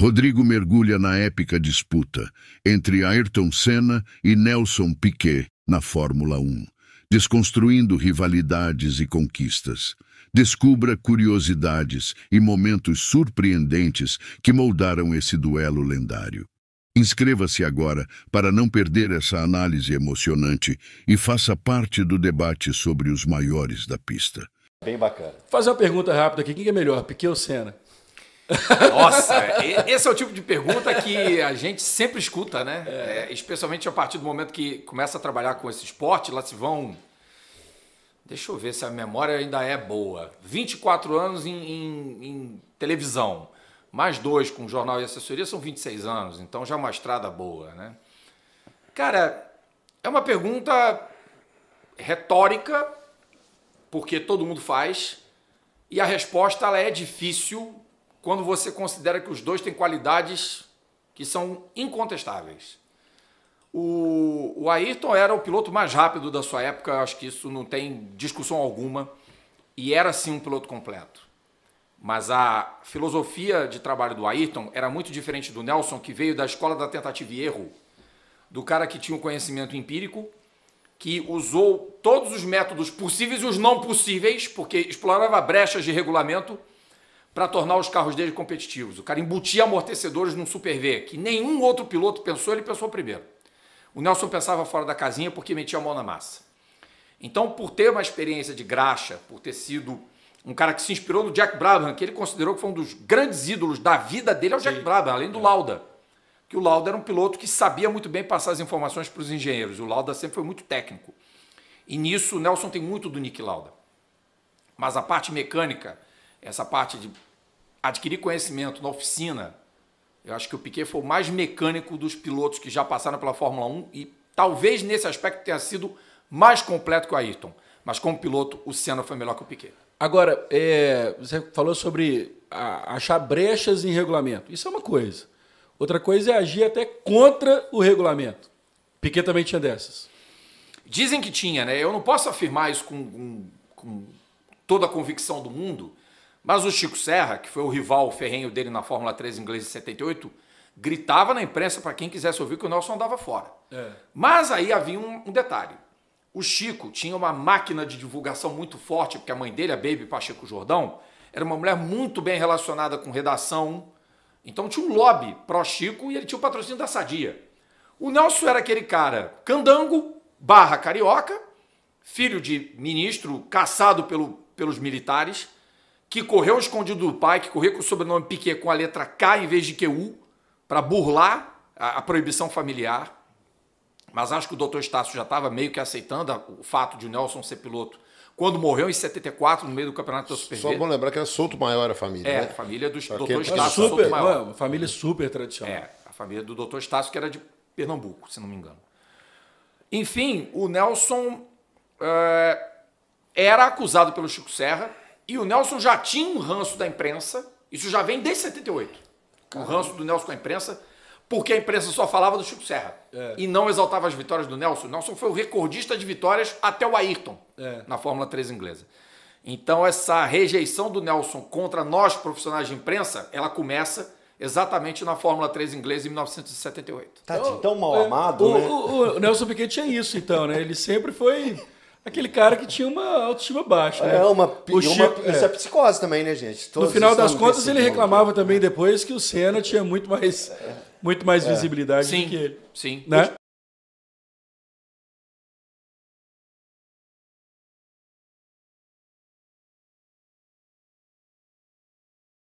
Rodrigo mergulha na épica disputa entre Ayrton Senna e Nelson Piquet na Fórmula 1, desconstruindo rivalidades e conquistas. Descubra curiosidades e momentos surpreendentes que moldaram esse duelo lendário. Inscreva-se agora para não perder essa análise emocionante e faça parte do debate sobre os maiores da pista. Bem bacana. Fazer uma pergunta rápida aqui: quem é melhor, Piquet ou Senna? Nossa, esse é o tipo de pergunta que a gente sempre escuta, né? É. É, especialmente a partir do momento que começa a trabalhar com esse esporte, lá se vão. Deixa eu ver se a memória ainda é boa. 24 anos em, em, em televisão, mais dois com jornal e assessoria são 26 anos, então já é uma estrada boa, né? Cara, é uma pergunta retórica, porque todo mundo faz, e a resposta ela é difícil quando você considera que os dois têm qualidades que são incontestáveis. O, o Ayrton era o piloto mais rápido da sua época, acho que isso não tem discussão alguma, e era sim um piloto completo. Mas a filosofia de trabalho do Ayrton era muito diferente do Nelson, que veio da escola da tentativa e erro, do cara que tinha o um conhecimento empírico, que usou todos os métodos possíveis e os não possíveis, porque explorava brechas de regulamento para tornar os carros dele competitivos. O cara embutia amortecedores num Super V, que nenhum outro piloto pensou, ele pensou primeiro. O Nelson pensava fora da casinha porque metia a mão na massa. Então, por ter uma experiência de graxa, por ter sido um cara que se inspirou no Jack Brabham, que ele considerou que foi um dos grandes ídolos da vida dele, é o Jack Brabham, além do é. Lauda. Que o Lauda era um piloto que sabia muito bem passar as informações para os engenheiros. O Lauda sempre foi muito técnico. E nisso o Nelson tem muito do Nick Lauda. Mas a parte mecânica, essa parte de adquirir conhecimento na oficina, eu acho que o Piquet foi o mais mecânico dos pilotos que já passaram pela Fórmula 1 e talvez nesse aspecto tenha sido mais completo que o Ayrton. Mas como piloto, o Senna foi melhor que o Piquet. Agora, é, você falou sobre achar brechas em regulamento. Isso é uma coisa. Outra coisa é agir até contra o regulamento. Piquet também tinha dessas. Dizem que tinha, né? Eu não posso afirmar isso com, com, com toda a convicção do mundo, mas o Chico Serra, que foi o rival ferrenho dele na Fórmula 3 inglesa de 78, gritava na imprensa para quem quisesse ouvir que o Nelson andava fora. É. Mas aí havia um, um, detalhe. O Chico tinha uma máquina de divulgação muito forte, porque a mãe dele, a Baby Pacheco Jordão, era uma mulher muito bem relacionada com redação. Então tinha um lobby pró-Chico e ele tinha o patrocínio da Sadia. O Nelson era aquele cara candango, barra carioca, filho de ministro, caçado pelo, pelos militares, que correu escondido do pai, que correu com o sobrenome Piquet com a letra K em vez de QU, para burlar a, a, proibição familiar. Mas acho que o doutor Estácio já estava meio que aceitando a, o fato de o Nelson ser piloto quando morreu em 74, no meio do campeonato da Super Só bom lembrar que era solto Maior a família. É, né? a família do Aquele... Dr. Estácio super, solto Maior. Uma família super tradicional. É, a família do Dr. Estácio, que era de Pernambuco, se não me engano. Enfim, o Nelson é, era acusado pelo Chico Serra e o Nelson já tinha um ranço da imprensa, isso já vem desde 78. Caramba. O ranço do Nelson com a imprensa, porque a imprensa só falava do Chico Serra é. e não exaltava as vitórias do Nelson. O Nelson foi o recordista de vitórias até o Ayrton é. na Fórmula 3 inglesa. Então essa rejeição do Nelson contra nós profissionais de imprensa, ela começa exatamente na Fórmula 3 inglesa em 1978. Tá então, tão mal é, amado, o, né? O, o, o Nelson Piquet tinha isso então, né? Ele sempre foi aquele cara que tinha uma autoestima baixa. Né? É, uma, o Chico, uma, é. Isso é psicose também, né, gente? Todos no final das contas, ele reclamava também depois que o Senna tinha muito mais, é. muito mais é. visibilidade sim, do que ele. Sim. Né?